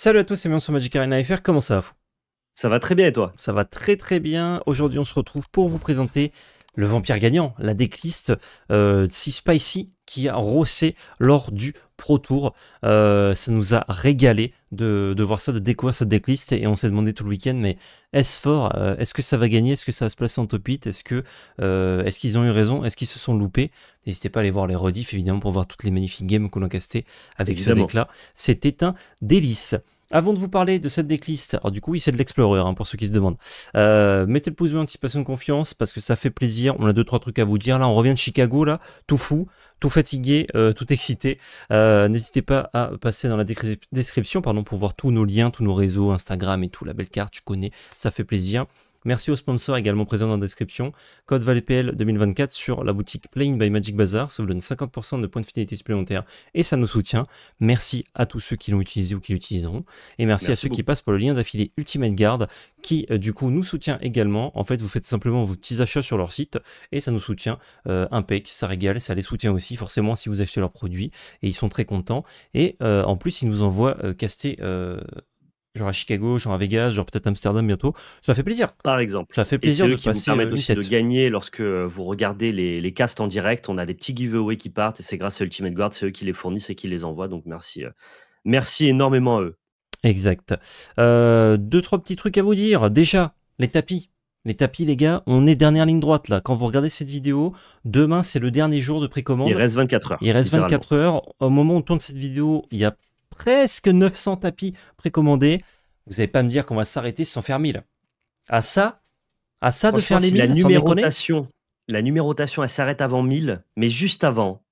Salut à tous c'est bienvenue sur Magic Arena FR, comment ça va Ça va très bien et toi Ça va très très bien. Aujourd'hui on se retrouve pour vous présenter le vampire gagnant, la decklist euh, si spicy qui a rossé lors du Pro Tour. Euh, ça nous a régalé de, voir ça, de découvrir cette decklist et on s'est demandé tout le week-end, mais est-ce fort euh, Est-ce que ça va gagner Est-ce que ça va se placer en top 8 Est-ce que euh, est-ce qu'ils ont eu raison Est-ce qu'ils se sont loupés N'hésitez pas à aller voir les rediffs évidemment pour voir toutes les magnifiques games qu'on a castées avec ce deck-là. C'était un délice. Avant de vous parler de cette decklist, alors du coup oui c'est de l'Explorer hein, pour ceux qui se demandent, euh, mettez le pouce bleu anticipation de confiance parce que ça fait plaisir, on a deux trois trucs à vous dire, là on revient de Chicago là, tout fou, tout fatigué, euh, tout excité, euh, n'hésitez pas à passer dans la description pardon, pour voir tous nos liens, tous nos réseaux, Instagram et tout, la belle carte, je connais, ça fait plaisir. Merci aux sponsors également présents dans la description. Code VALPL 2024 sur la boutique Playing by Magic Bazaar. Ça vous donne 50% de points de fidélité supplémentaires et ça nous soutient. Merci à tous ceux qui l'ont utilisé ou qui l'utiliseront. Et merci, à ceux qui passent par le lien d'affilée Ultimate Guard qui euh, du coup nous soutient également. En fait, vous faites simplement vos petits achats sur leur site et ça nous soutient. Euh, impec, ça régale, ça les soutient aussi forcément si vous achetez leurs produits et ils sont très contents. Et euh, en plus, ils nous envoient euh, caster genre à Chicago, genre à Vegas, genre peut-être Amsterdam bientôt. Ça fait plaisir. Par exemple. Ça fait plaisir de vous euh, aussi de gagner lorsque euh, vous regardez les, les casts en direct. On a des petits giveaways qui partent et c'est grâce à Ultimate Guard, c'est eux qui les fournissent et qui les envoient. Donc merci, euh, merci énormément eux. Exact. deux, trois petits trucs à vous dire. Déjà, les tapis. Les tapis, les gars, on est dernière ligne droite là. Quand vous regardez cette vidéo, demain c'est le dernier jour de précommande. Il reste 24 heures. Il reste 24 heures. Au moment où on tourne cette vidéo, il y a presque 900 tapis précommandés. Vous n'allez pas me dire qu'on va s'arrêter sans faire 1000. À ça, à ça de faire les 1000 la numérotation, la numérotation, elle s'arrête avant 1000, mais juste avant.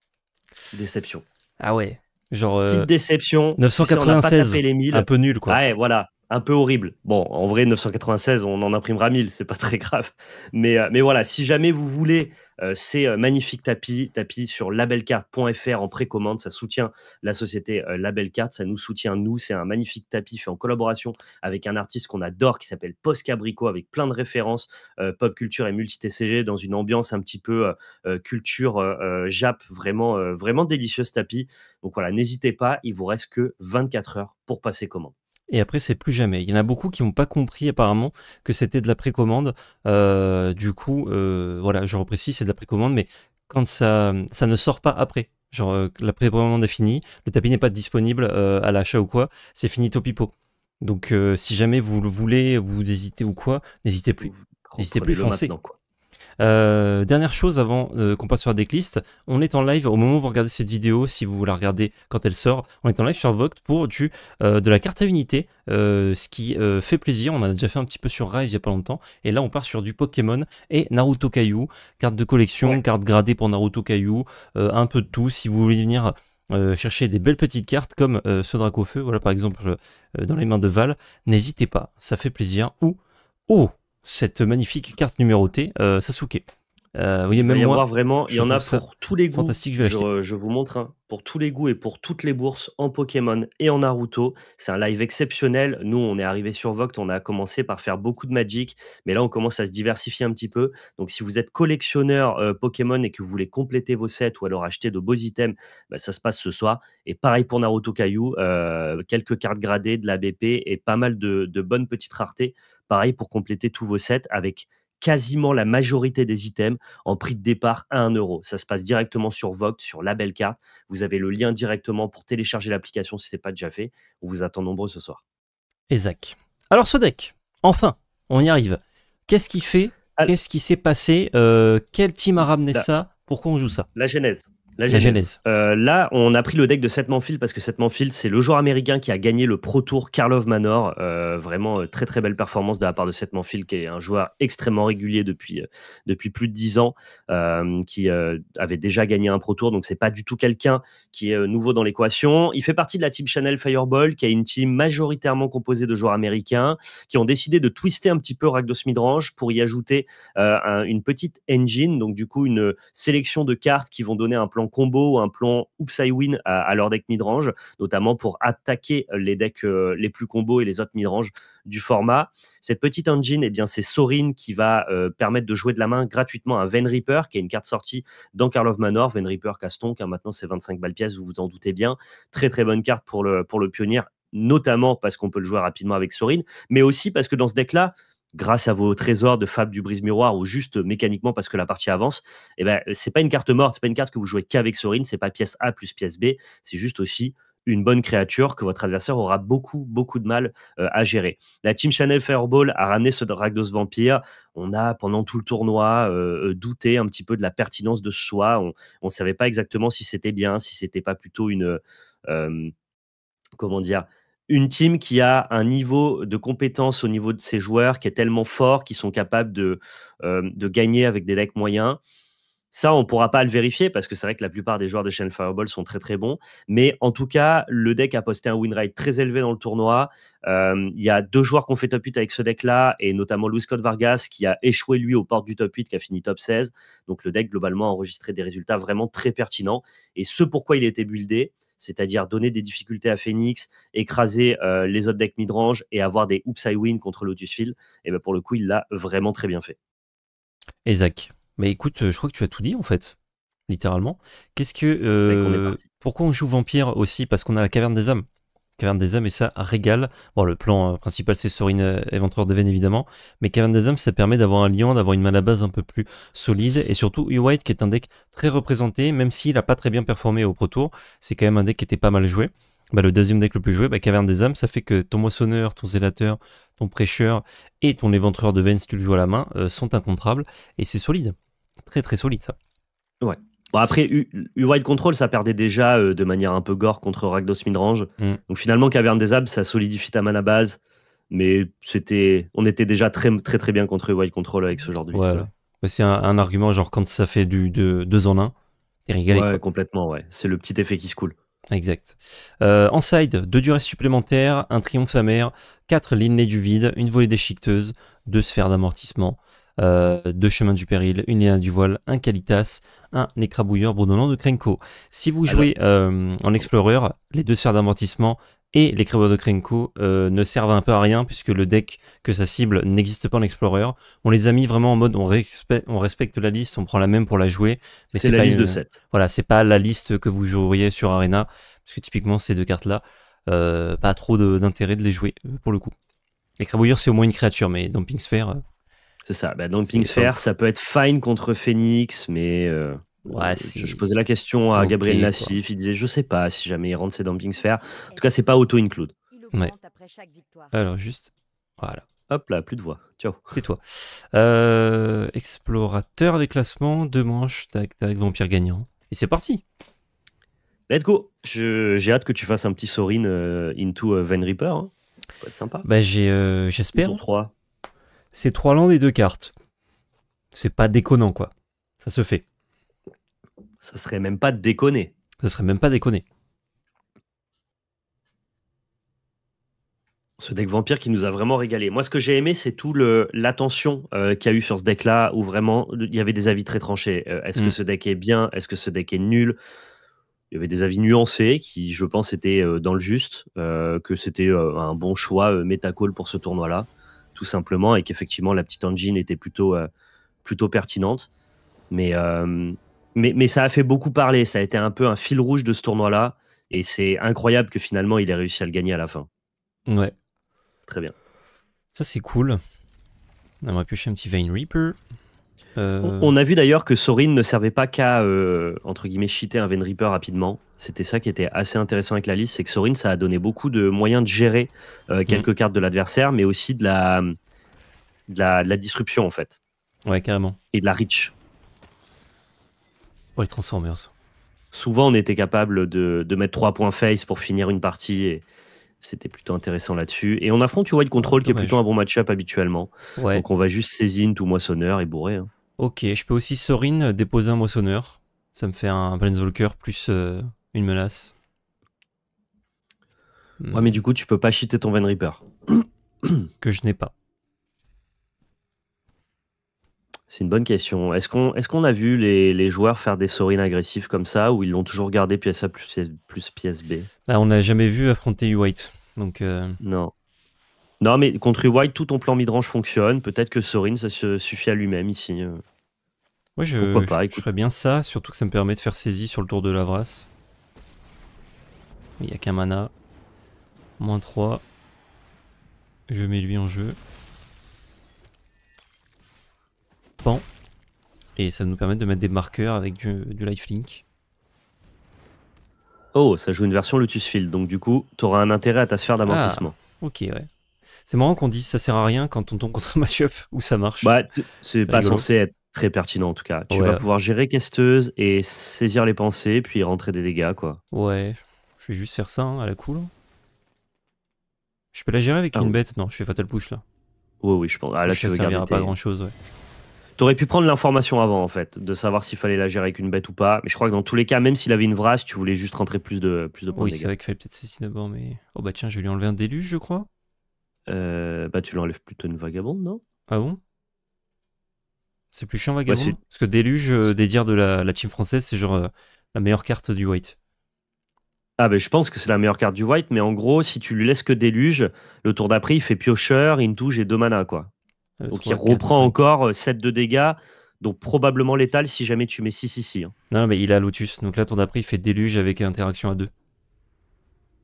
Déception. Ah ouais. Genre. Euh, Petite déception. 996. les 1000. Un peu nul, quoi. Ouais, voilà. Un peu horrible. Bon, en vrai, 996, on en imprimera 1000, c'est pas très grave. Mais, euh, mais voilà, si jamais vous voulez euh, c'est euh, magnifique tapis, tapis sur labelcard.fr en précommande. Ça soutient la société euh, Labelcarte, ça nous soutient nous. C'est un magnifique tapis fait en collaboration avec un artiste qu'on adore qui s'appelle Post Cabrico avec plein de références pop culture et multi-TCG dans une ambiance un petit peu culture Jap, vraiment, vraiment délicieux tapis. Donc voilà, n'hésitez pas, il vous reste que 24 heures pour passer commande et après c'est plus jamais. Il y en a beaucoup qui n'ont pas compris apparemment que c'était de la précommande. Euh, du coup, euh, voilà, je reprécise, c'est de la précommande, mais quand ça, ça ne sort pas après. Genre euh, la précommande est finie, le tapis n'est pas disponible à l'achat ou quoi, c'est fini topipo. Donc si jamais vous le voulez, vous hésitez ou quoi, n'hésitez plus. N'hésitez plus, foncez. Euh, dernière chose avant euh, qu'on passe sur la decklist, on est en live au moment où vous regardez cette vidéo, si vous la regardez quand elle sort, on est en live sur Vogt pour du, euh, de la carte à unité, ce qui fait plaisir, on a déjà fait un petit peu sur Rise il n'y a pas longtemps, et là on part sur du Pokémon et Naruto Caillou, carte de collection, carte gradée pour Naruto Caillou, un peu de tout, si vous voulez venir... chercher des belles petites cartes comme ce Dracofeu voilà par exemple dans les mains de Val, n'hésitez pas, ça fait plaisir. Ou, oh, cette magnifique carte numérotée euh, Sasuke. Euh, même il y moi, vraiment, il y en a pour tous les goûts. je, vous montre hein. pour tous les goûts et pour toutes les bourses en Pokémon et en Naruto. C'est un live exceptionnel. Nous, on est arrivé sur Voct, on a commencé par faire beaucoup de Magic, mais là, on commence à se diversifier un petit peu. Donc, si vous êtes collectionneur euh, Pokémon et que vous voulez compléter vos sets ou alors acheter de beaux items, bah, ça se passe ce soir. Et pareil pour Naruto Caillou, quelques cartes gradées, de la BP et pas mal de, de bonnes petites raretés Pareil pour compléter tous vos sets avec quasiment la majorité des items en prix de départ à 1 euro. Ça se passe directement sur Vogt, sur la belle carte. Vous avez le lien directement pour télécharger l'application si ce n'est pas déjà fait. On vous attend nombreux ce soir. Exact. Alors ce deck, enfin, on y arrive. Qu'est-ce qui fait Qu'est-ce qui s'est passé euh, Quel team a ramené ça Pourquoi on joue ça La genèse. La euh, là, on a pris le deck de Seth Manfield parce que Seth Manfield, c'est le joueur américain qui a gagné le Pro Tour Karlov Manor. Euh, vraiment euh, très très belle performance de la part de Seth Manfield, qui est un joueur extrêmement régulier depuis, depuis plus de 10 ans, qui avait déjà gagné un Pro Tour. Donc, c'est pas du tout quelqu'un qui est nouveau dans l'équation. Il fait partie de la team Chanel Fireball, qui est une team majoritairement composée de joueurs américains qui ont décidé de twister un petit peu Ragdos Midrange pour y ajouter une petite engine, donc du coup une sélection de cartes qui vont donner un plan combo un plan Oops Win à, leur deck midrange, notamment pour attaquer euh, les decks euh, les plus combos et les autres midrange du format. Cette petite engine, eh bien, c'est Sorin qui va euh, permettre de jouer de la main gratuitement à Ven Reaper, qui est une carte sortie dans Carl of Manor. Ven Reaper Caston, car hein, maintenant c'est 25 balles pièces, vous vous en doutez bien. Très très bonne carte pour le, pour le pionnier, notamment parce qu'on peut le jouer rapidement avec Sorin, mais aussi parce que dans ce deck-là, grâce à vos trésors de fab du brise-miroir ou juste mécaniquement parce que la partie avance, eh ben, euh, c'est pas une carte morte, c'est pas une carte que vous jouez qu'avec Sorin, c'est pas pièce A plus pièce B, c'est juste aussi une bonne créature que votre adversaire aura beaucoup, beaucoup de mal euh, à gérer. La Team Channel Fireball a ramené ce Dragdos Vampire. On a, pendant tout le tournoi, euh, douté un petit peu de la pertinence de ce choix. On ne savait pas exactement si c'était bien, si c'était pas plutôt une... comment dire une team qui a un niveau de compétence au niveau de ses joueurs qui est tellement fort qu'ils sont capables de, euh, gagner avec des decks moyens. Ça, on ne pourra pas le vérifier parce que c'est vrai que la plupart des joueurs de chaîne Fireball sont très très bons. Mais en tout cas, le deck a posté un win rate très élevé dans le tournoi. Euh, il y a deux joueurs qui ont fait top 8 avec ce deck-là, et notamment Louis Scott Vargas qui a échoué lui aux portes du top 8, qui a fini top 16. Donc le deck, globalement, a enregistré des résultats vraiment très pertinents. Et ce pourquoi il a été buildé, c'est-à-dire donner des difficultés à Phoenix, écraser euh, les autres decks midrange et avoir des oops I win contre Lotus Field, et ben pour le coup, il l'a vraiment très bien fait. Isaac, mais écoute, euh, je crois que tu as tout dit en fait, littéralement. Qu'est-ce que euh, pourquoi on joue vampire aussi parce qu'on a la caverne des âmes Caverne des âmes et ça régale. Bon, le plan euh, principal, c'est Sorin euh, Éventreur de Veine, évidemment, mais Caverne des âmes ça permet d'avoir un lion, d'avoir une à base un peu plus solide, et surtout u white qui est un deck très représenté, même s'il n'a pas très bien performé au Pro Tour, c'est quand même un deck qui était pas mal joué. Bah, le deuxième deck le plus joué, bah, Caverne des âmes, ça fait que ton moissonneur, ton zélateur, ton prêcheur et ton éventreur de veines, si tu le joues à la main, euh, sont incontrables, et c'est solide. Très très solide ça. Ouais, après, U-Wide Control, ça perdait déjà euh, de manière un peu gore contre Ragnos Midrange. Mm. Donc finalement, Caverne des Abs, ça solidifie ta mana base. Mais c'était, on était déjà très, très, très bien contre U-Wide Control avec ce genre de ouais. C'est un, argument, genre quand ça fait du 2 en 1, t'es régalé. Ouais, complètement, ouais. C'est le petit effet qui se coule. Exact. Euh, en side, deux durées supplémentaires, un triomphe amer, quatre lignées du vide, une volée déchiqueteuse, deux sphères d'amortissement, euh, deux Chemins du Péril, Une Léna du Voile, un Calitas, un Écrabouilleur bourdonnant de Krenko. Si vous ah, jouez euh, en Explorer, les deux sphères d'amortissement et l'Écrabouilleur de Krenko euh, ne servent un peu à rien puisque le deck que ça cible n'existe pas en Explorer. On les a mis vraiment en mode on, respecte, la liste, on prend la même pour la jouer. Mais c'est la liste de 7. Voilà, c'est pas la liste que vous joueriez sur Arena, parce que typiquement ces deux cartes-là, pas trop d'intérêt de, les jouer pour le coup. L'écrabouilleur c'est au moins une créature, mais Dumping Sphere, c'est ça. Bah, Sphere, ça peut être fine contre Phoenix, mais. Euh, ouais, euh, je, posais la question à Gabriel Nassif. Il disait Je sais pas si jamais il rentre ses dumping sphere. En tout cas, c'est pas auto-include. Ouais. Alors, juste. Voilà. Hop là, plus de voix. Ciao. C'est toi. Euh, explorateur des classements, deux manches, avec vampire gagnant. Et c'est parti. Let's go. J'ai hâte que tu fasses un petit Sorin into Van Reaper. Hein. Ça peut être sympa. Bah, j'espère c'est trois lands et deux cartes. C'est pas déconnant, quoi. Ça se fait. Ça serait même pas déconné. Ça serait même pas déconné. Ce deck vampire qui nous a vraiment régalé. Moi, ce que j'ai aimé, c'est tout l'attention euh, qu'il y a eu sur ce deck-là, où vraiment il y avait des avis très tranchés. Euh, est-ce que mm. ce deck est bien Est-ce que ce deck est nul il y avait des avis nuancés qui, je pense, étaient euh, dans le juste, que c'était un bon choix métacall pour ce tournoi-là tout simplement, et qu'effectivement, la petite engine était plutôt, euh, plutôt pertinente. Euh, mais, mais, ça a fait beaucoup parler, ça a été un peu un fil rouge de ce tournoi-là, et c'est incroyable que finalement, il ait réussi à le gagner à la fin. Ouais. Très bien. Ça, c'est cool. On va piocher un petit Vein Reaper. Euh, on a vu d'ailleurs que Sorin ne servait pas qu'à, euh, entre guillemets, cheater un Venreaper rapidement. C'était ça qui était assez intéressant avec la liste, c'est que Sorin, ça a donné beaucoup de moyens de gérer euh, mhm. quelques cartes de l'adversaire, mais aussi de la, de la, disruption, en fait. Ouais, carrément. Et de la rich. Ouais, les Transformers. Souvent, on était capable de, de mettre trois points face pour finir une partie et, c'était plutôt intéressant là-dessus. Et on affronte le contrôle qui est plutôt un bon match-up habituellement. Donc on va juste saisine tout moissonneur et bourré. Hein. Ok, je peux aussi Sorin déposer un moissonneur. Ça me fait un Planeswalker plus euh, une menace. Ouais, mais du coup, tu peux pas cheater ton Van Reaper. que je n'ai pas. C'est une bonne question. Est-ce qu'on est a vu les, joueurs faire des sorines agressifs comme ça ou ils l'ont toujours gardé pièce A plus, plus pièce B bah, On n'a jamais vu affronter White. Donc euh, Non. Non, mais contre White, tout ton plan midrange fonctionne. Peut-être que Sorin, ça se suffit à lui-même ici. Euh. je, Pourquoi pas, je ferais bien ça, surtout que ça me permet de faire saisie sur le tour de Lavras. Il n'y a qu'un mana. Moins 3. Je mets lui en jeu. Et ça nous permet de mettre des marqueurs avec du, lifelink. Oh, ça joue une version Lotus Field, donc du coup, tu auras un intérêt à ta sphère d'amortissement. Ah, ok, ouais. C'est marrant qu'on dise ça sert à rien quand on tombe contre un match-up où ça marche. Bah, c'est pas censé être très pertinent en tout cas. Tu vas pouvoir gérer questeuse et saisir les pensées, puis rentrer des dégâts, quoi. Ouais, je vais juste faire ça hein, à la cool. Je peux la gérer avec ah une bête Non, je fais Fatal Push là. Oui, oui, je pense. Ah, là, ça servira pas grand chose, ouais. T'aurais pu prendre l'information avant, en fait, de savoir s'il fallait la gérer avec une bête ou pas. Mais je crois que dans tous les cas, même s'il avait une vrasse, tu voulais juste rentrer plus de, plus de points. Oui, c'est vrai qu'il fallait peut-être saisir d'abord, mais. Oh bah tiens, je vais lui enlever un déluge, je crois. Euh, bah tu l'enlèves plutôt une vagabonde, non Ah bon C'est plus chiant, vagabonde Parce que déluge, euh, de la, team française, c'est genre euh, la meilleure carte du white. Ah bah, je pense que c'est la meilleure carte du white, mais en gros, si tu lui laisses que déluge, le tour d'après, il fait piocheur, touche et deux mana, quoi. Euh, donc il reprend encore 7 euh, de dégâts, donc probablement létal si jamais tu mets 6 ici. Hein. Non, mais il a Lotus, donc là tour d'après il fait déluge avec interaction à 2.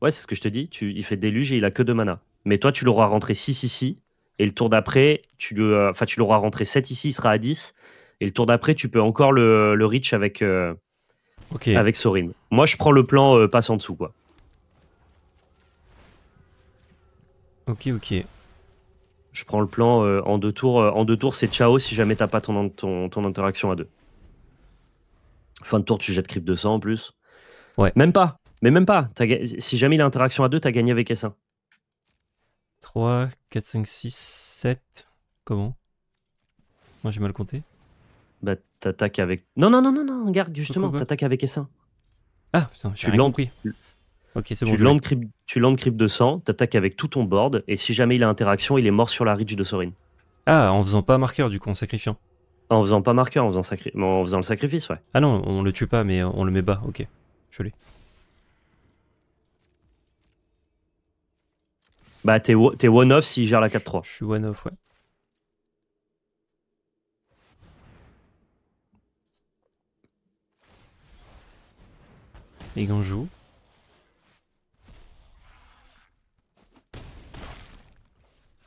Ouais, c'est ce que je te dis, il fait déluge et il a que 2 mana. Mais toi tu l'auras rentré 6 ici, et le tour d'après, tu, euh, enfin tu l'auras rentré 7 ici, il sera à 10. Et le tour d'après, tu peux encore le, reach avec, avec Sorin. Moi je prends le plan passe en dessous quoi. Ok, ok. Je prends le plan euh, en deux tours. Euh, en deux tours, c'est ciao si jamais t'as pas ton, ton, interaction à deux. Fin de tour, tu jettes creep 200 en plus. Ouais. Même pas. Mais même pas. Si jamais il a interaction à deux, t'as gagné avec S1. 3, 4, 5, 6, 7. Comment Moi, j'ai mal compté. Bah, t'attaques avec. Non, non, non, non, non, regarde, justement, t'attaques avec S1. Ah, putain, j'ai rien compris. Ok, c'est bon. Tu land, creep, tu de t'attaques avec tout ton board, et si jamais il a interaction, il est mort sur la ridge de Sorin. Ah, en faisant pas marqueur, du coup, en sacrifiant. En faisant pas marqueur, en faisant, en faisant le sacrifice, ouais. Ah non, on le tue pas, mais on le met bas, ok. Je l'ai. Bah, t'es one-off s'il gère la 4-3. Je suis one-off, ouais. Et joue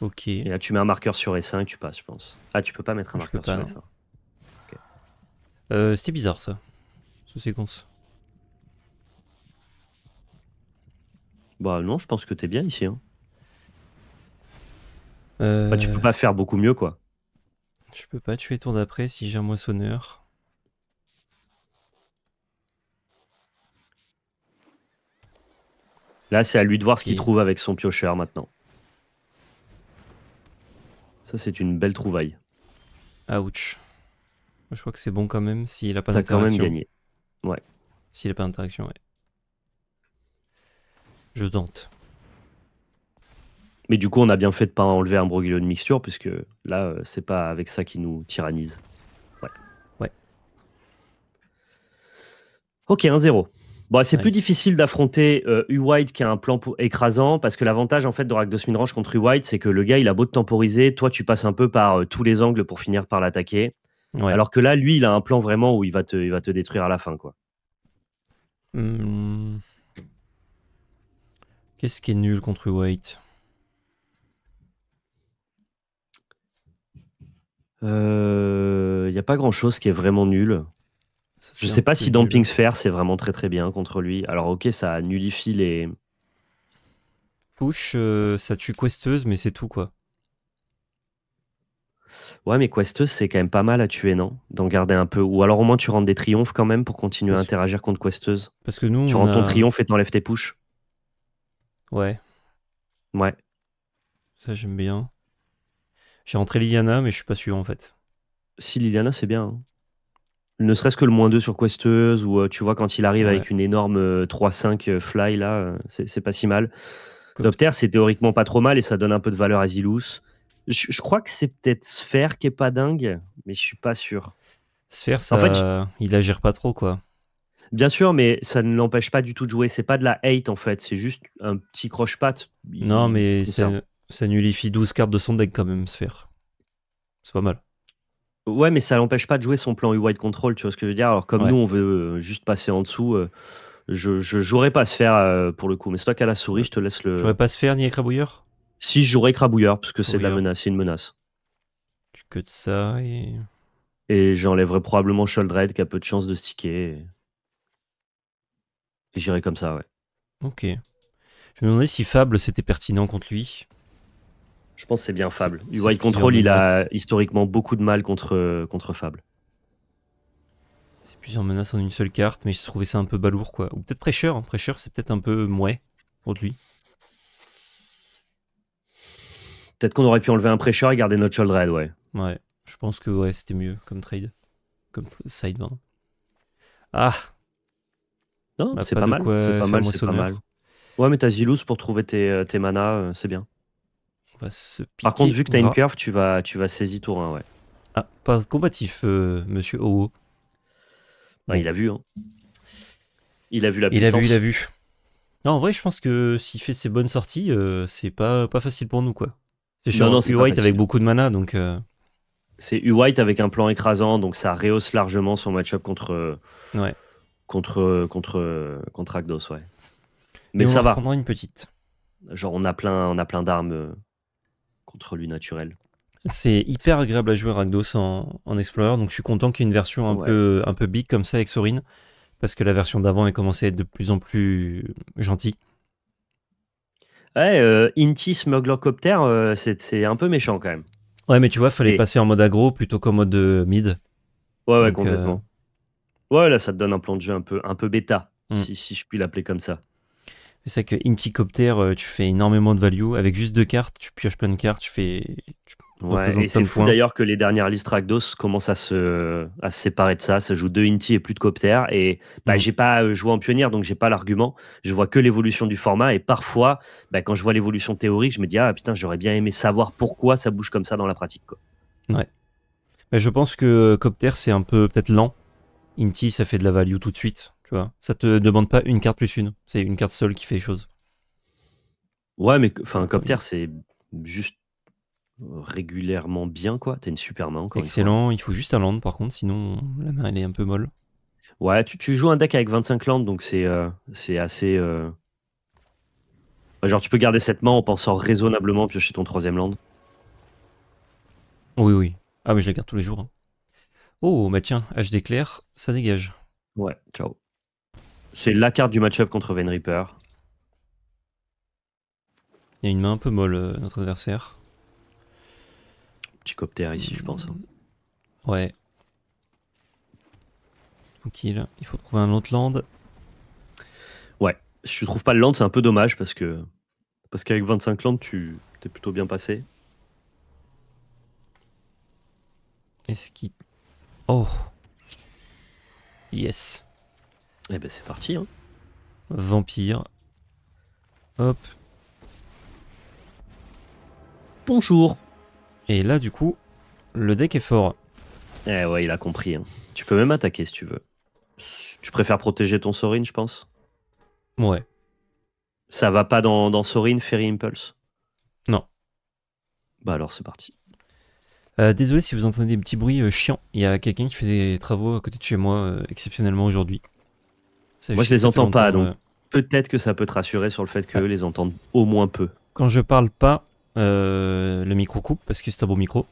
Ok. Et là, tu mets un marqueur sur s 5 tu passes, je pense. Ah, tu peux pas mettre un marqueur sur s euh, C'était bizarre ça, sous séquence. Bah non, je pense que t'es bien ici. Hein. Euh, bah, tu peux pas faire beaucoup mieux quoi. Je peux pas tuer tour d'après si j'ai un moissonneur. Là, c'est à lui de voir ce qu'il trouve avec son piocheur maintenant c'est une belle trouvaille. Ouch. Je crois que c'est bon quand même s'il a pas d'interaction. quand même gagné. Ouais. S'il a pas d'interaction, ouais. Je tente. Mais du coup, on a bien fait de pas enlever un broguillon de mixture, puisque là, euh, c'est pas avec ça qui nous tyrannise. Ouais. Ouais. Ok, 1-0 c'est plus difficile d'affronter U-White euh, qui a un plan écrasant parce que l'avantage en fait Rakdos Midrange contre U-White, c'est que le gars il a beau te temporiser, toi tu passes un peu par euh, tous les angles pour finir par l'attaquer. Alors que là, lui, il a un plan vraiment où il va te, détruire à la fin. quoi. Hmm. Qu'est-ce qui est nul contre U-White euh, Il n'y a pas grand chose qui est vraiment nul. Je sais pas si Dumping Sphere, c'est vraiment très très bien contre lui. Alors, ok, ça nullifie les. Push, euh, ça tue Questeuse, mais c'est tout quoi. Ouais, mais Questeuse, c'est quand même pas mal à tuer, non D'en garder un peu. Ou alors au moins tu rentres des triomphes quand même pour continuer à interagir contre Questeuse. Parce que nous. Tu rentres ton triomphe et t'enlèves tes push. Ouais. Ouais. Ça, j'aime bien. J'ai rentré Liliana, mais je suis pas sûr en fait. Si Liliana, c'est bien. Hein ne serait-ce que le moins 2 sur Questeuse, ou euh, tu vois, quand il arrive avec une énorme 3-5 euh, euh, fly, là, c'est pas si mal. Dopter c'est théoriquement pas trop mal et ça donne un peu de valeur à Zilous. Je, crois que c'est peut-être Sphère qui est pas dingue, mais je suis pas sûr. Sphère, ça, en fait, il agir pas trop, quoi. Bien sûr, mais ça ne l'empêche pas du tout de jouer. C'est pas de la hate, en fait. C'est juste un petit croche-patte. Non, mais ça, ça nullifie 12 cartes de son deck, quand même, Sphère. C'est pas mal. Ouais, mais ça l'empêche pas de jouer son plan U-Wide Control, tu vois ce que je veux dire Alors, comme nous, on veut euh, juste passer en dessous, euh, je, jouerai pas à se faire euh, pour le coup. Mais c'est toi qui as la souris, je te laisse le. J'aurais pas à se faire ni écrabouilleur Si, j'aurais écrabouilleur, parce que c'est de la menace, c'est une menace. Que de ça et. Et j'enlèverai probablement Sholdred, qui a peu de chance de sticker. Et, et j'irai comme ça, ouais. Ok. Je me demandais si Fable c'était pertinent contre lui. Je pense que c'est bien Fable. UI Control, il a historiquement beaucoup de mal contre, contre Fable. C'est plusieurs menaces en une seule carte, mais je trouvais ça un peu balourd, quoi. Ou peut-être Prêcheur. Hein. Prêcheur, c'est peut-être un peu mouais pour lui. Peut-être qu'on aurait pu enlever un Prêcheur et garder notre Sholdred, ouais. Ouais, je pense que ouais, c'était mieux comme trade. Comme side, Ah Non, bah, c'est pas, mal. C'est pas mal, c'est pas mal. Ouais, mais t'as Zilus pour trouver tes, tes manas, euh, c'est bien. Par contre, vu que tu une curve, tu vas, tu vas saisir tour 1, hein, ouais. Ah, pas combatif, euh, monsieur Owo. Bah, il a vu, hein. Il a vu la puissance. Il a vu, il a vu. Non, en vrai, je pense que s'il fait ses bonnes sorties, euh, c'est pas, pas facile pour nous, quoi. C'est U-White avec beaucoup de mana, donc... Euh. C'est U-White avec un plan écrasant, donc ça rehausse largement son match-up contre... Ouais. Contre, contre, contre Agdos, ouais. Mais ça va. On une petite. Genre, on a plein, on a plein d'armes contre lui naturel. C'est hyper agréable à jouer ragdos en, en, Explorer, donc je suis content qu'il y ait une version un, peu, un peu big comme ça avec Sorin, parce que la version d'avant est commencé à être de plus en plus gentille. Ouais, euh, Inti Smuggler euh, c'est un peu méchant quand même. Ouais, mais tu vois, il fallait passer en mode aggro plutôt qu'en mode euh, mid. Ouais, ouais, euh, complètement. Ouais, là, ça te donne un plan de jeu un peu, un peu bêta, hmm. si, si je puis l'appeler comme ça. C'est ça que Inti-Copter, euh, tu fais énormément de value. Avec juste deux cartes, tu pioches plein de cartes, tu fais. ouais, et c'est fou d'ailleurs que les dernières listes Rakdos commencent à se, séparer de ça. Ça joue deux Inti et plus de Copter. Et bah, mm. j'ai pas euh, joué en pionnière, donc j'ai pas l'argument. Je vois que l'évolution du format. Et parfois, bah, quand je vois l'évolution théorique, je me dis, ah putain, j'aurais bien aimé savoir pourquoi ça bouge comme ça dans la pratique. Quoi. Ouais. Mais je pense que Copter, c'est un peu peut-être lent. Inti, ça fait de la value tout de suite. Tu vois, ça te demande pas une carte plus une. C'est une carte seule qui fait les choses. Ouais, mais enfin, Copter, euh, c'est juste régulièrement bien, quoi. T'as une super main, quoi Excellent. Il faut juste un land, par contre, sinon la main, elle est un peu molle. Ouais, tu, joues un deck avec 25 lands, donc c'est euh, assez. Euh, genre, tu peux garder cette main en pensant raisonnablement piocher ton troisième land. Oui, oui. Ah, mais je la garde tous les jours. Hein. Oh, bah tiens, HD clair, ça dégage. Ouais, ciao. C'est la carte du match-up contre Van Reaper. Il y a une main un peu molle, euh, notre adversaire. Petit copter ici, je pense. Hein. Mm. Ouais. Ok, là, Il faut trouver un autre land. Ouais. Je trouve pas le land, c'est un peu dommage parce que. Parce qu'avec 25 landes tu t'es plutôt bien passé. Est-ce qu'il. Oh Yes eh ben c'est parti. Hein. Vampire. Hop. Bonjour. Et là du coup, le deck est fort. Eh ouais, il a compris. Hein. Tu peux même attaquer si tu veux. Tu préfères protéger ton Sorin, je pense Ouais. Ça va pas dans, Sorin, Fairy Impulse Non. Bah alors c'est parti. Euh, désolé si vous entendez des petits bruits euh, chiants. Il y a quelqu'un qui fait des travaux à côté de chez moi euh, exceptionnellement aujourd'hui. Moi, je, les entends pas, donc peut-être que ça peut te rassurer sur le fait qu'eux les entendent au moins peu. Quand je parle pas, euh, le micro coupe parce que c'est un beau micro.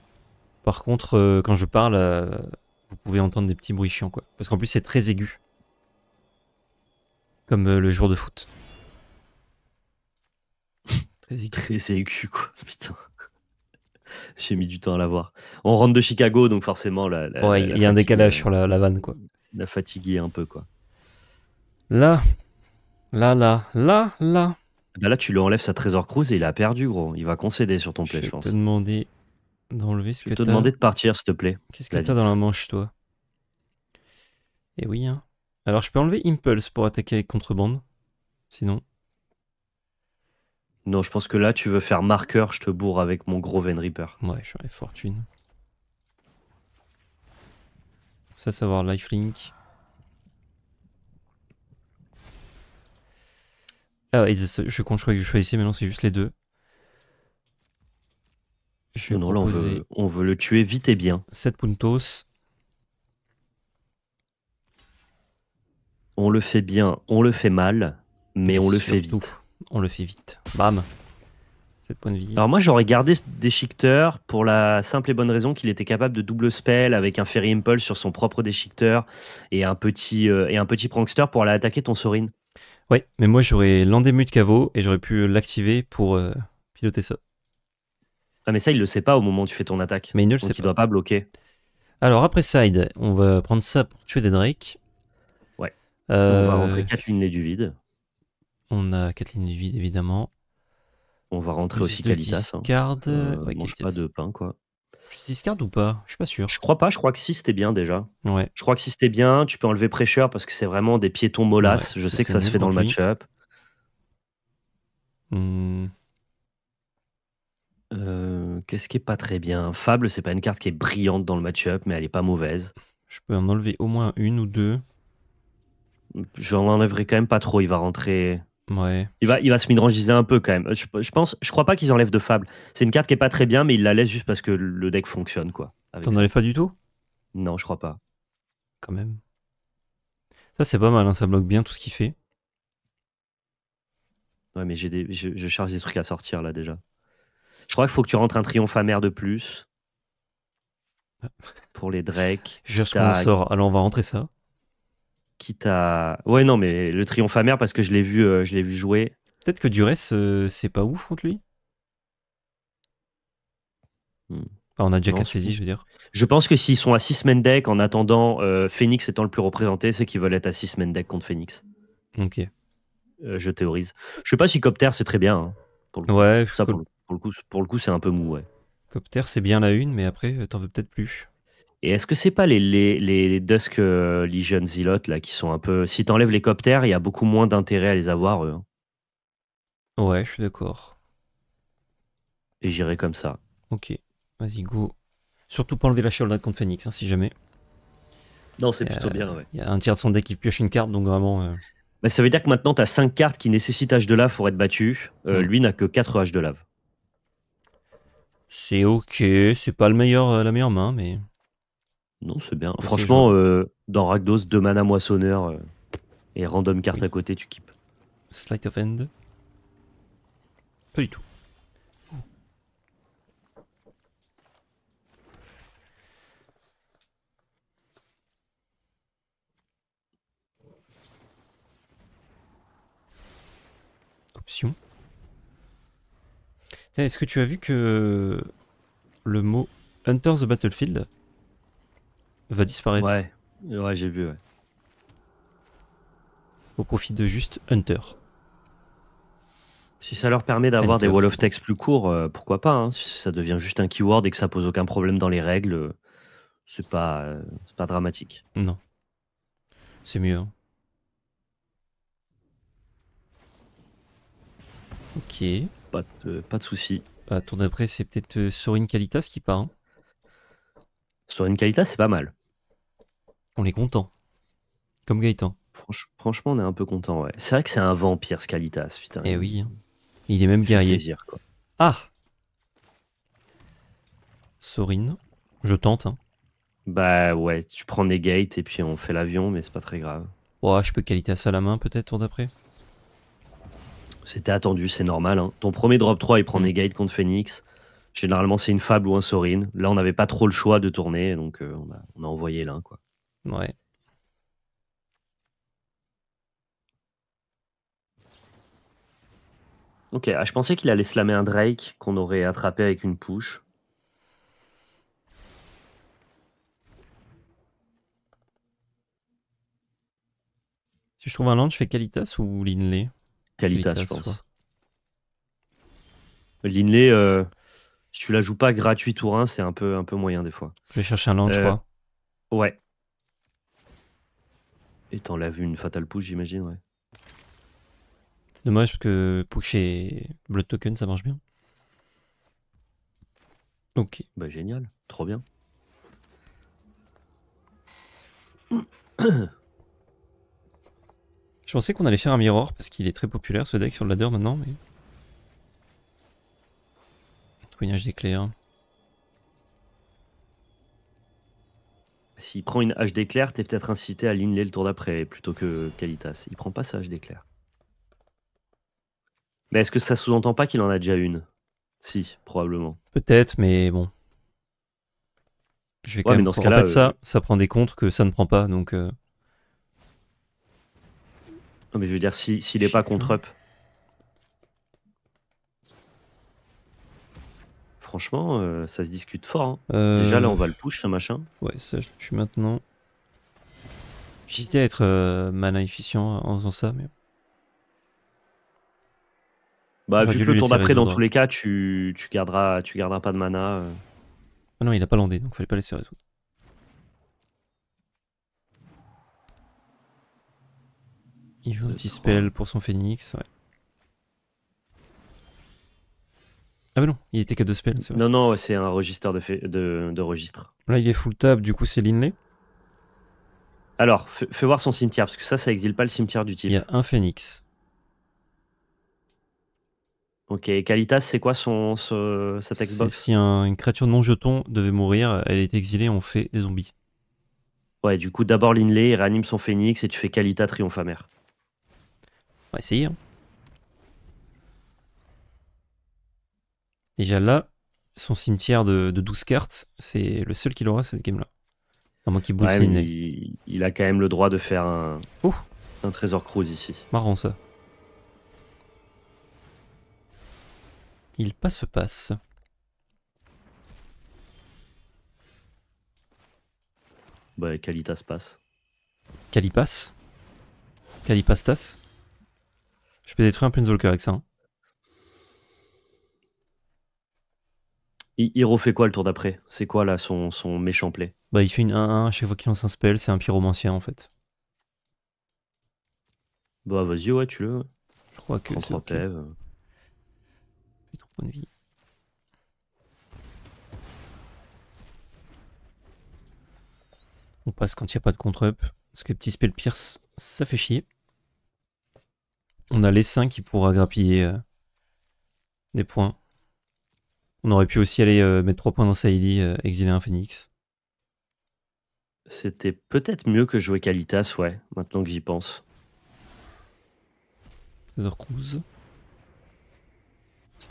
Par contre, euh, quand je parle, euh, vous pouvez entendre des petits bruits chiants, quoi. Parce qu'en plus, c'est très aigu. Comme le jour de foot. très aigu. quoi. Putain. J'ai mis du temps à l'avoir. On rentre de Chicago, donc forcément, la, il y a un décalage sur la, vanne, quoi. La fatiguer un peu, quoi. Là, là, là, là, là. Bah là, tu lui enlèves sa Trésor Cruise et il a perdu, gros. Il va concéder sur ton play, je, pense. Je vais te demander d'enlever ce je que te demander de partir, s'il te plaît. Qu'est-ce que t'as dans la manche, toi Eh oui, hein. Alors, je peux enlever Impulse pour attaquer avec Contrebande, sinon. Non, je pense que là, tu veux faire marqueur, je te bourre avec mon gros Ven Reaper. Ouais, je suis fortune. Ça, savoir Lifelink. Ah je suis que je choisissais, mais non, c'est juste les deux. on veut, le tuer vite et bien. 7 puntos. On le fait bien, on le fait mal, mais on le fait vite. On le fait vite. Bam. 7 points de vie. Alors moi, j'aurais gardé déchiqueteur pour la simple et bonne raison qu'il était capable de double spell avec un Fairy Impulse sur son propre déchiqueteur et un petit, euh, et un petit prankster pour aller attaquer ton Sorin. Oui, mais moi j'aurais Landémut de caveau et j'aurais pu l'activer pour euh, piloter ça. Ah mais ça il le sait pas au moment où tu fais ton attaque. Mais il ne le sait il pas. doit pas bloquer. Alors après side, on va prendre ça pour tuer des drakes. Ouais. Euh, on va rentrer 4 lignes du vide. On a 4 lignes du vide évidemment. On va rentrer aussi Qualitas. Hein. Euh, mange pas de pain quoi. 6 cartes ou pas Je suis pas sûr. Je crois pas, je crois que si c'était bien déjà. Ouais. Je crois que si c'était bien, tu peux enlever Pressure parce que c'est vraiment des piétons molasses. je sais que ça se fait dans le match-up. Hmm. Euh, qu'est-ce qui est pas très bien Fable, c'est pas une carte qui est brillante dans le match-up, mais elle est pas mauvaise. Je peux en enlever au moins une ou deux. n'en enlèverai quand même pas trop. Il va rentrer il va, il va se midrangiser un peu quand même. Euh, je, pense, je crois pas qu'ils enlèvent de Fable. C'est une carte qui est pas très bien, mais ils la laissent juste parce que le deck fonctionne quoi. T'en enlèves pas du tout Non, je crois pas. Quand même. Ça c'est pas mal, hein, ça bloque bien tout ce qu'il fait. Ouais, mais j'ai je, charge des trucs à sortir là déjà. Je crois qu'il faut que tu rentres un triomphe amer de plus. Ah. Pour les Drake. Je qu'on sort. Alors on va rentrer ça quitte à. Ouais, non, mais le triomphe amer parce que je l'ai vu, euh, je l'ai vu jouer. Peut-être que Duress, euh, c'est pas ouf contre lui. Hmm. on a déjà 4 je veux dire. Je pense que s'ils sont à 6 semaines deck en attendant euh, Phoenix étant le plus représenté, c'est qu'ils veulent être à 6 semaines deck contre Phoenix. Ok. je théorise. Je sais pas si Copter c'est très bien. Hein, ouais, pour, le, pour le coup, c'est un peu mou, ouais. Copter c'est bien la une, mais après t'en veux peut-être plus. Et est-ce que c'est pas les, les, les Dusk euh, Legion Zilot là qui sont un peu. Si t'enlèves les coptères, il y a beaucoup moins d'intérêt à les avoir eux. Hein. Ouais, je suis d'accord. Et j'irai comme ça. Ok, vas-y, go. Surtout pas enlever la Shield contre Phoenix, hein, si jamais. Non, c'est plutôt euh, bien, ouais. Il y a un tiers de son deck qui pioche une carte, donc vraiment. Euh, mais ça veut dire que maintenant, t'as 5 cartes qui nécessitent H de lave pour être battu. Mm. Lui n'a que 4 H de lave. C'est ok, c'est pas le meilleur, la meilleure main, mais. Non, c'est bien. Franchement, euh, dans Ragdos, deux mana moissonneur euh, et random carte à côté, tu kips. Slight of End Pas du tout. Option. Est-ce que tu as vu que le mot Hunter the Battlefield va disparaître. Ouais, j'ai vu, ouais. Au profit de juste Hunter. Si ça leur permet d'avoir des wall of text plus courts, euh, pourquoi pas hein, Si ça devient juste un keyword et que ça pose aucun problème dans les règles, euh, euh, c'est pas, dramatique. Non. C'est mieux. Hein. Ok. Pas de, pas soucis. À tour d'après, c'est peut-être Sorin Kalitas qui part. Hein. Sur une c'est pas mal. On est content. Comme Gaëtan. franchement, on est un peu content, ouais. C'est vrai que c'est un vampire, ce Kalitas. putain. Eh oui. Hein. Il est même guerrier. Ah Sorin. je tente. Hein. Bah ouais, tu prends Negate gates et puis on fait l'avion, mais c'est pas très grave. Ouais, je peux Kalitas à la main peut-être tour d'après C'était attendu, c'est normal. Hein. Ton premier drop 3, il prend Negate mm. contre Phoenix. Généralement, c'est une fable ou un sorine. Là, on n'avait pas trop le choix de tourner, donc euh, on, a, envoyé l'un. Quoi. Ouais. Ok, ah, je pensais qu'il allait slammer un Drake qu'on aurait attrapé avec une push. Si je trouve un land, je fais Kalitas ou Linley Kalitas, je pense. Linley, euh, si tu la joues pas gratuit ou rien, c'est un peu, un peu moyen des fois. Je vais chercher un land, je euh, crois. Ouais. Et t'enlèves vu une fatale Push, j'imagine, ouais. C'est dommage parce que Push et Blood Token, ça marche bien. Ok. Bah génial, trop bien. Je pensais qu'on allait faire un mirror parce qu'il est très populaire ce deck sur le ladder maintenant, mais d'éclair. S'il prend une hache d'éclair, t'es peut-être incité à l'inlay le tour d'après plutôt que Kalitas. Il prend pas sa hache d'éclair. Mais est-ce que ça sous-entend pas qu'il en a déjà une Si, probablement. Peut-être, mais bon. Je vais quand même... dans ce en fait, ça, euh, ça prend des comptes que ça ne prend pas, donc. Euh. Non, mais je veux dire, s'il si, s'il n'est pas contre-up, franchement, euh, ça se discute fort. Hein. Euh, Déjà, là, on va le push, ce machin. Ouais, ça, je suis maintenant. J'hésitais à être euh, mana efficient en faisant ça, mais. Bah, vu que le tour d'après, dans tous les cas, tu, garderas, tu garderas pas de mana. Ah non, il a pas landé, donc fallait pas laisser résoudre. Il joue un petit spell pour son phénix, ouais. Ah ben non, il était qu'à deux spells. Non, non, c'est un registre de, de, registre. Là, il est full tab, du coup, c'est Linley. Alors, fais voir son cimetière, parce que ça, ça exile pas le cimetière du type. Il y a un phénix. Ok, Kalitas, c'est quoi son, sa textbox Si une créature non jeton devait mourir, elle est exilée, on fait des zombies. Ouais, du coup, d'abord Linley, il réanime son phénix et tu fais Kalita mer. On va essayer. Hein. Déjà là, son cimetière de, 12 cartes, c'est le seul qu'il aura cette game-là. À moins qu'il il, il, a quand même le droit de faire un, oh. un trésor cruise ici. Marrant ça. Il passe passe. Bah, Kalitas passe. Calipas Calipastas Je peux détruire un Planeswalker avec ça. Hein. Il, refait quoi le tour d'après C'est quoi là son, méchant play Bah il fait une 1-1 à chaque fois qu'il lance un spell, c'est un pyromancien en fait. Bah vas-y ouais tu le. Je crois que c'est e On passe quand il n'y a pas de contre-up, parce que petit spell pierce, ça fait chier. On a les 5 qui pourra grappiller euh, des points. On aurait pu aussi aller euh, mettre 3 points dans Saïdi, euh, exiler un Phoenix. C'était peut-être mieux que jouer Kalitas, ouais, maintenant que j'y pense. C'était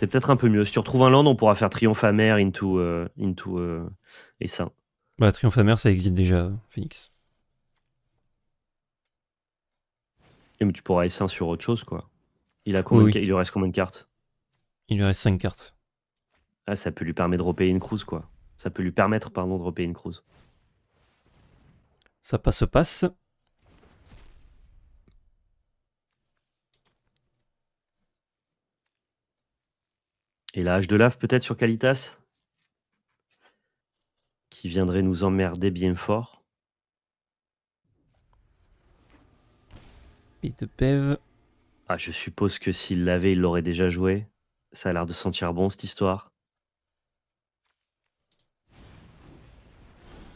peut-être un peu mieux. Si tu retrouves un land, on pourra faire Triomphe Amer into, euh, into et ça. Bah, Triomphe Amer, ça exile déjà, Phoenix. Et mais tu pourras Essain sur autre chose, quoi. Il, a Il lui reste combien de cartes Il lui reste 5 cartes. Ah, ça peut lui permettre de repayer une cruise, quoi. Ça peut lui permettre, pardon, de repayer une cruise. Ça passe, passe. Et la hache de lave, peut-être, sur Calitas Qui viendrait nous emmerder bien fort. de Pève. Ah, je suppose que s'il l'avait, il l'aurait déjà joué. Ça a l'air de sentir bon, cette histoire.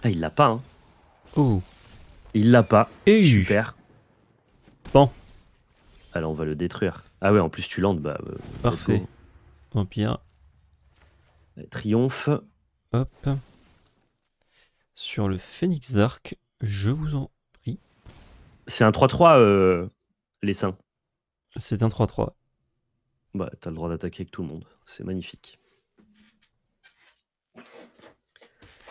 Ah, il l'a pas, hein. Oh. Il l'a pas. Et Super. Bon. Alors, on va le détruire. Ah ouais, en plus, tu landes, bah... Euh, Parfait. Empire. Hein. triomphe. Hop. Sur le Phoenix Dark. je vous en prie. C'est un 3-3, euh, les saints. C'est un 3-3. Bah, t'as le droit d'attaquer avec tout le monde. C'est magnifique.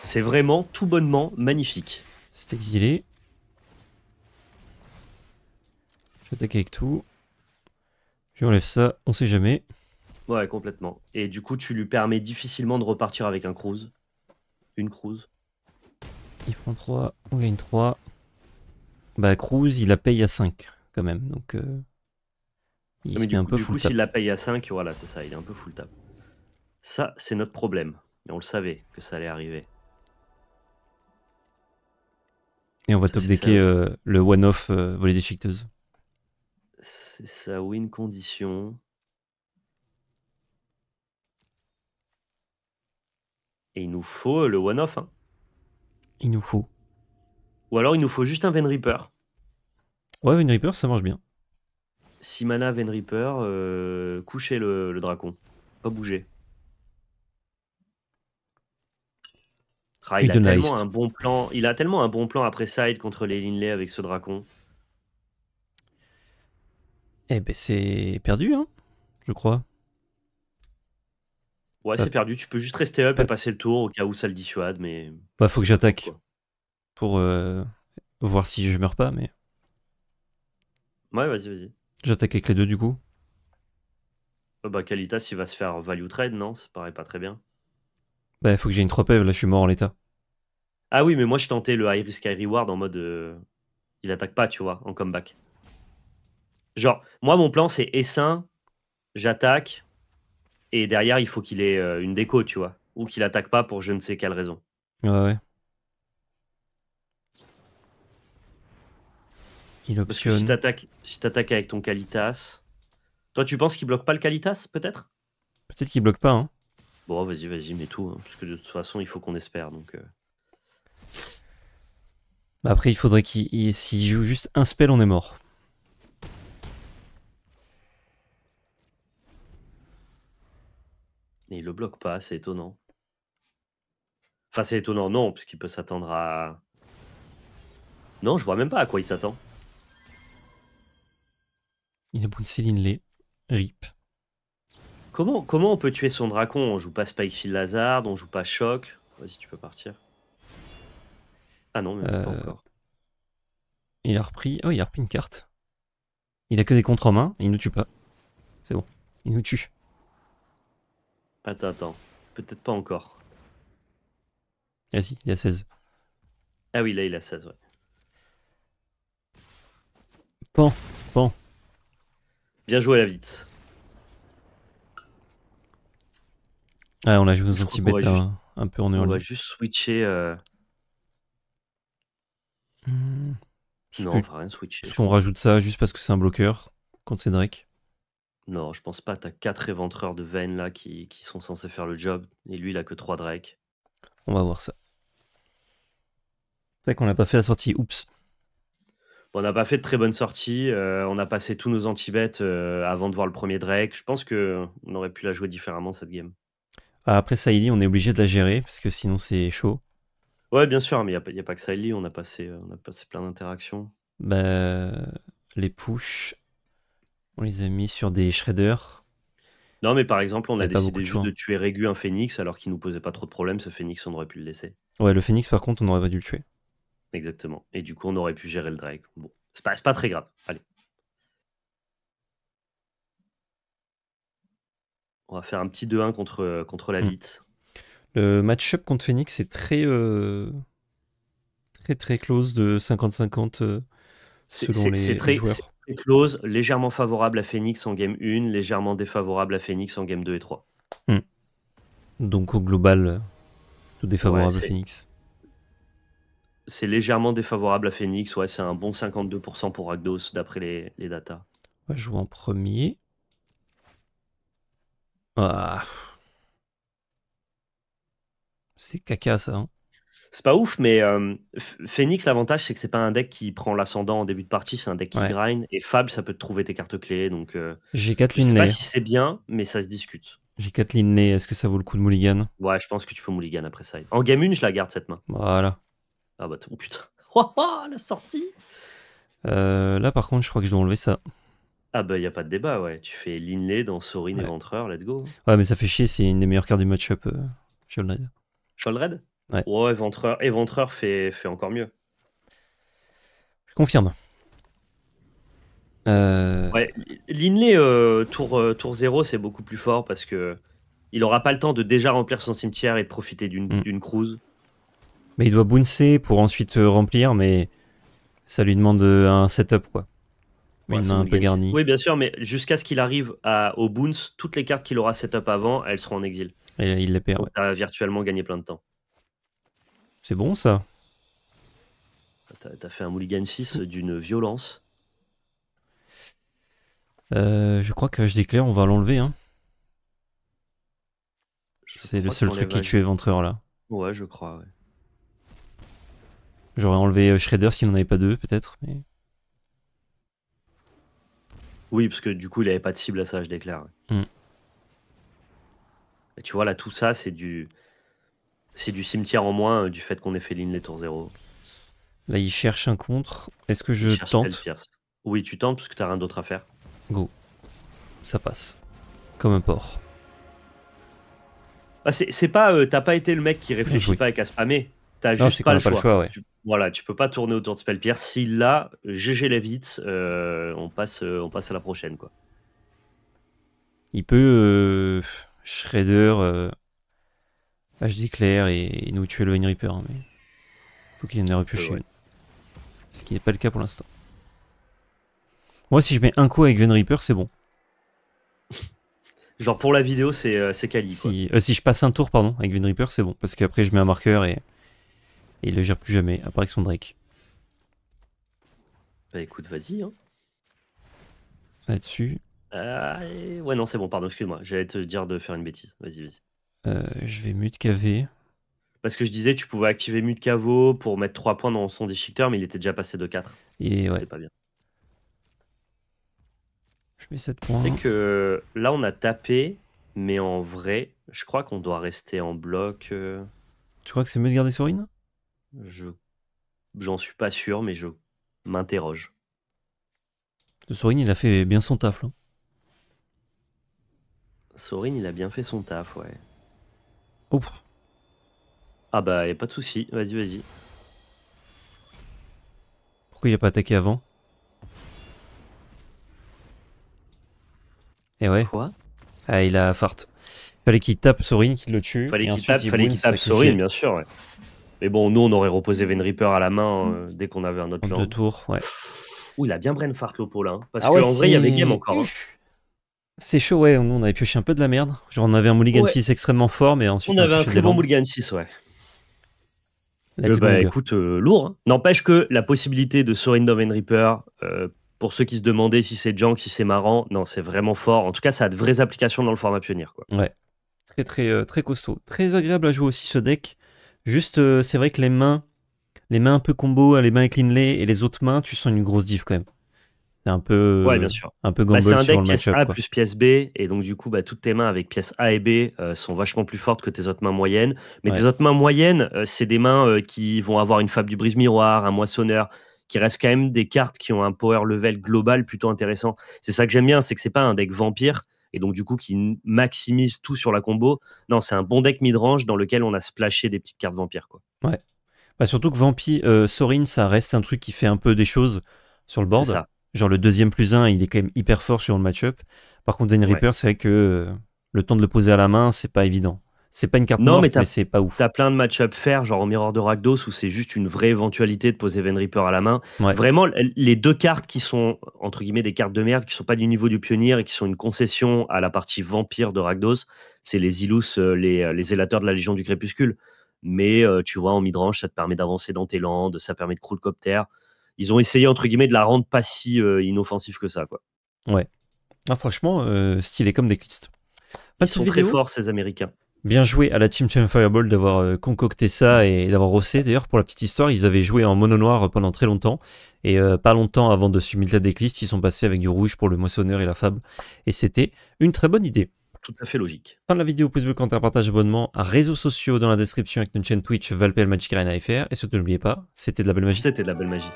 C'est vraiment tout bonnement magnifique. C'est exilé. J'attaque avec tout. J'enlève ça, on sait jamais. Ouais, complètement. Et du coup, tu lui permets difficilement de repartir avec un cruise. Une cruise. Il prend 3, on gagne 3. Bah, cruise, il la paye à 5 quand même. Donc, euh, il est un peu du coup, s'il la paye à 5, voilà, c'est ça, il est un peu full tap. Ça, c'est notre problème. Et on le savait que ça allait arriver. Et on va top decker euh, le one-off euh, volet des déchiqueteuse. C'est ça, win condition. Et il nous faut euh, le one-off. Hein. Il nous faut. Ou alors il nous faut juste un Ven Ouais, Ven ça marche bien. Si mana, Ven Reaper, coucher le, le, dracon. Pas bouger. Ah, il, a tellement un bon plan, il a tellement un bon plan après side contre les Linley avec ce dracon. Eh ben c'est perdu, hein, je crois. Ouais, c'est perdu. Tu peux juste rester up et passer le tour au cas où ça le dissuade, mais. Bah, faut que j'attaque pour euh, voir si je meurs pas, mais. Ouais, vas-y, vas-y. J'attaque avec les deux du coup. Euh, bah, Kalitas, il va se faire value trade, non Ça paraît pas très bien. Bah, faut que j'ai une tropève, là, je suis mort en l'état. Ah oui, mais moi, je tentais le high risk, high reward en mode. Euh, il attaque pas, tu vois, en comeback. Genre, moi, mon plan, c'est Essain, j'attaque, et derrière, il faut qu'il ait euh, une déco, tu vois. Ou qu'il attaque pas pour je ne sais quelle raison. Ouais, ouais. Il optionne. Parce que si t'attaques avec ton Kalitas. Toi, tu penses qu'il bloque pas le Kalitas, peut-être Peut-être qu'il bloque pas, hein. Bon, vas-y, vas-y, mets tout. Hein, parce que de toute façon, il faut qu'on espère. Donc, euh. bah, après, il faudrait qu'il. S'il joue juste un spell, on est mort. Et il le bloque pas, c'est étonnant. Enfin, c'est étonnant, non, puisqu'il peut s'attendre à. Non, je vois même pas à quoi il s'attend. Il a Céline les RIP. Comment, comment on peut tuer son dracon On joue pas Spikefield Lazard, on joue pas Choc. Vas-y, tu peux partir. Ah non, mais pas euh, encore. Il a repris. Oh, il a repris une carte. Il a que des contre en main, il nous tue pas. C'est bon. Il nous tue. Attends, attends. Peut-être pas encore. Vas-y, ah il a 16. Ah oui, là il a 16, ouais. Pan, pan. Bien joué à la vite. on a joué hein. un peu en On va juste switcher. Euh. Hmm. Non, on va rien switcher. Est-ce qu'on rajoute ça juste parce que c'est un bloqueur contre drake? Non, je pense pas. T'as 4 éventreurs de veine là qui... sont censés faire le job. Et lui, il a que 3 Drake. On va voir ça. C'est vrai qu'on n'a pas fait la sortie. Oups. On n'a pas fait de très bonne sortie. Euh, on a passé tous nos anti-bêtes euh, avant de voir le premier Drake. Je pense qu'on aurait pu la jouer différemment cette game. Euh, après Saïli, on est obligé de la gérer parce que sinon c'est chaud. Ouais, bien sûr, mais il n'y a, pas que Saïli, on a passé, euh, on a passé plein d'interactions. Bah, les push, on les a mis sur des shredders. Non, mais par exemple, on a, décidé juste de, tuer Régu un phénix alors qu'il nous posait pas trop de problèmes. Ce phénix, on aurait pu le laisser. Ouais, le phénix, par contre, on aurait pas dû le tuer. Exactement. Et du coup, on aurait pu gérer le Drake. Bon, c'est pas très grave. Allez. On va faire un petit 2-1 contre, euh, contre la hmm. Vite. Le match-up contre Phoenix est très, euh, très, très close de 50-50 euh, selon les, joueurs. C'est très close, légèrement favorable à Phoenix en game 1, légèrement défavorable à Phoenix en game 2 et 3. Hmm. Donc au global, tout défavorable à Phoenix. C'est légèrement défavorable à Phoenix, ouais, c'est un bon 52% pour Ragdos d'après les, les datas. On va jouer en premier. Ah. C'est caca ça. Hein. C'est pas ouf, mais euh, Phoenix, l'avantage, c'est que c'est pas un deck qui prend l'ascendant en début de partie, c'est un deck qui grind. Et Fable ça peut te trouver tes cartes clés. Donc, euh, J'ai Je sais pas si c'est bien, mais ça se discute. J'ai Kathleen lignes est-ce que ça vaut le coup de mulligan Ouais, je pense que tu peux mulligan après ça. En game 1, je la garde cette main. Voilà. Ah bah, oh putain. Oh, oh, la sortie euh, Là, par contre, je crois que je dois enlever ça. Ah bah, il n'y a pas de débat, ouais. Tu fais Linley dans Sorin et Ventreur, let's go. Ouais, mais ça fait chier, c'est une des meilleures cartes du match-up, euh, Sholdred. Sholdred Ouais. fait, fait encore mieux. Je confirme. Euh, ouais, Linley, euh, tour, euh, tour 0, c'est beaucoup plus fort parce que il aura pas le temps de déjà remplir son cimetière et de profiter d'une mm. cruise. Mais il doit bouncer pour ensuite remplir, mais ça lui demande un setup, quoi. Oui, bien sûr, mais jusqu'à ce qu'il arrive à, au Boons, toutes les cartes qu'il aura setup avant, elles seront en exil. Et euh, il les perd. Ouais. T'as virtuellement gagné plein de temps. C'est bon ça. T'as fait un Mulligan 6 d'une violence. Euh, je crois que je déclare, on va l'enlever. Hein. C'est le seul truc qui tue Éventreur là. Ouais, je crois. Ouais. J'aurais enlevé euh, Shredder s'il n'en avait pas deux, peut-être. Mais... Oui, parce que du coup, il n'avait pas de cible à ça, je déclare. Mm. tu vois, là, tout ça, c'est du... C'est du cimetière en moins euh, du fait qu'on ait fait ligne les tours 0. Là, il cherche un contre. Est-ce que je tente Oui, tu tentes parce que t'as rien d'autre à faire. Go. Ça passe. Comme un porc. Ah, c'est pas. Euh, t'as pas été le mec qui réfléchit pas et qui a mais. T'as juste pas, le, choix. voilà, tu peux pas tourner autour de Spellpierre. Si là, GG la vite, euh, on, passe, euh, on passe à la prochaine. quoi. Il peut euh, Shredder, HD Claire et, nous tuer le Vine Reaper. Hein, mais faut qu'il en ait Ce qui n'est pas le cas pour l'instant. Moi, si je mets un coup avec Vine Reaper, c'est bon. Genre pour la vidéo, c'est quali. Si, si je passe un tour pardon, avec Vine Reaper, c'est bon. Parce qu'après, je mets un marqueur et. Et il le gère plus jamais, à part avec son Drake. Bah écoute, vas-y. Hein. Là-dessus. Ah, ouais, non, c'est bon, pardon, excuse-moi. J'allais te dire de faire une bêtise. Vas-y, vas-y. Euh, je vais mute KV. Parce que je disais, tu pouvais activer mute caveau pour mettre 3 points dans son déchiqueteur, mais il était déjà passé de 4. Et ouais. pas bien. Je mets 7 points. C'est que euh, là, on a tapé, mais en vrai, je crois qu'on doit rester en bloc. Euh. Tu crois que c'est mieux de garder Sorine je j'en suis pas sûr, mais je m'interroge. Sorin, il a fait bien son taf là. Sorin, il a bien fait son taf, ouais. Ouf. Ah bah, y a pas de souci, vas-y, vas-y. Pourquoi il a pas attaqué avant Eh ouais. Quoi Ah, il a fart. Fallait qu'il tape Sorin, qu'il le tue. Fallait qu'il tape, fallait tape bien sûr, ouais. Mais bon, nous, on aurait reposé Van à la main euh, mm. dès qu'on avait un autre plan. Deux tours, ouais. Ouh, il a bien Brain hein, Fart, parce ah qu'en vrai, il y avait game encore. Hein. C'est chaud, ouais. Nous, on avait pioché un peu de la merde. Genre, on avait un Mulligan 6 extrêmement fort, mais ensuite. On, avait un très bon Mulligan 6, ouais. bah, écoute, euh, lourd. Hein. N'empêche que la possibilité de Sorin Van Reaper, euh, pour ceux qui se demandaient si c'est junk, si c'est marrant, non, c'est vraiment fort. En tout cas, ça a de vraies applications dans le format pionnier. Quoi. Ouais. Très, très, très costaud. Très agréable à jouer aussi ce deck. Juste, euh, c'est vrai que les mains, les mains un peu combo, euh, les mains avec Linley et les autres mains, tu sens une grosse diff quand même. C'est un peu, ouais, bien sûr. un peu bah, C'est un deck pièce A plus pièce B, et donc du coup, bah, toutes tes mains avec pièces A et B euh, sont vachement plus fortes que tes autres mains moyennes. Mais tes autres mains moyennes, c'est des mains qui vont avoir une fable du brise miroir, un moissonneur, qui restent quand même des cartes qui ont un power level global plutôt intéressant. C'est ça que j'aime bien, c'est que c'est pas un deck vampire, et donc du coup qui maximise tout sur la combo. Non, c'est un bon deck mid-range dans lequel on a splashé des petites cartes vampires. Quoi. Ouais. Bah, surtout que Vampire, euh, Sorin, ça reste un truc qui fait un peu des choses sur le board. Genre le deuxième plus un, il est quand même hyper fort sur le match-up. Par contre, Dane Reaper, c'est vrai que euh, le temps de le poser à la main, c'est pas évident. C'est pas une carte non, morte, mais, c'est pas ouf. T'as plein de match-up faire, genre en miroir de Rakdos, où c'est juste une vraie éventualité de poser Van à la main. Vraiment, les deux cartes qui sont, entre guillemets, des cartes de merde, qui sont pas du niveau du pionnier et qui sont une concession à la partie vampire de Rakdos, c'est les Illus, euh, les, euh, les élateurs de la Légion du Crépuscule. Mais euh, tu vois, en midrange, ça te permet d'avancer dans tes landes, ça permet de copter. Ils ont essayé, entre guillemets, de la rendre pas si inoffensive que ça, quoi. Ouais. Ah, franchement, stylé comme des clistes. Ils sont très forts, ces Américains. Bien joué à la Team Channel Fireball d'avoir euh, concocté ça et d'avoir rossé. D'ailleurs, pour la petite histoire, ils avaient joué en mono noir pendant très longtemps. Et euh, pas longtemps avant de subir la décliste, ils sont passés avec du rouge pour le moissonneur et la fable. Et c'était une très bonne idée. Tout à fait logique. Fin de la vidéo, pouce bleu, commentaire, partage, abonnement. réseaux sociaux dans la description avec notre chaîne Twitch, Valpel Magic Arena FR. Et surtout, n'oubliez pas, c'était de la belle magie. C'était de la belle magie.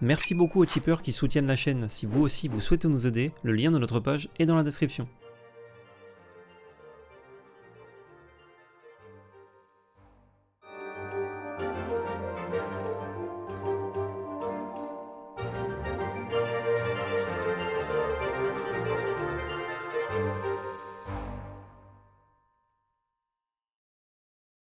Merci beaucoup aux tipeurs qui soutiennent la chaîne. Si vous aussi vous souhaitez nous aider, le lien de notre page est dans la description.